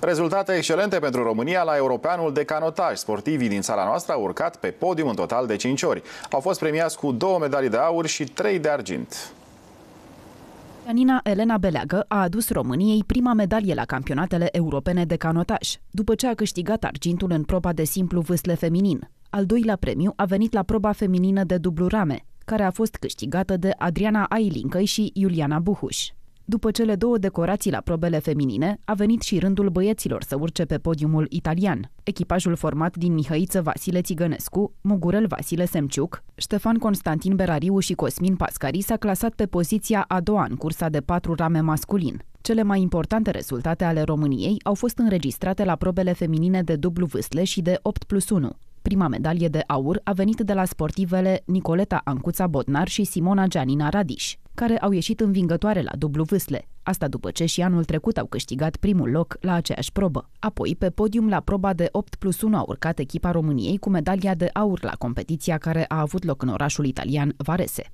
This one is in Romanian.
Rezultate excelente pentru România la Europeanul de canotaj. Sportivii din țara noastră au urcat pe podium în total de 5 ori. Au fost premiați cu două medalii de aur și trei de argint. Anina Elena Beleagă a adus României prima medalie la campionatele europene de canotaj, după ce a câștigat argintul în proba de simplu vâsle feminin. Al doilea premiu a venit la proba feminină de dublu rame, care a fost câștigată de Adriana Ailincăi și Iuliana Buhuș. După cele două decorații la probele feminine, a venit și rândul băieților să urce pe podiumul italian. Echipajul format din Mihăiță Vasile Țigănescu, Mugurel Vasile Semciuc, Ștefan Constantin Berariu și Cosmin Pascari s-a clasat pe poziția a doua în cursa de patru rame masculin. Cele mai importante rezultate ale României au fost înregistrate la probele feminine de dublu vâsle și de 8 plus 1. Prima medalie de aur a venit de la sportivele Nicoleta Ancuța Bodnar și Simona Gianina Radiș, care au ieșit învingătoare la dublu vâsle, asta după ce și anul trecut au câștigat primul loc la aceeași probă. Apoi, pe podium la proba de 8 plus 1 a urcat echipa României cu medalia de aur la competiția care a avut loc în orașul italian Varese.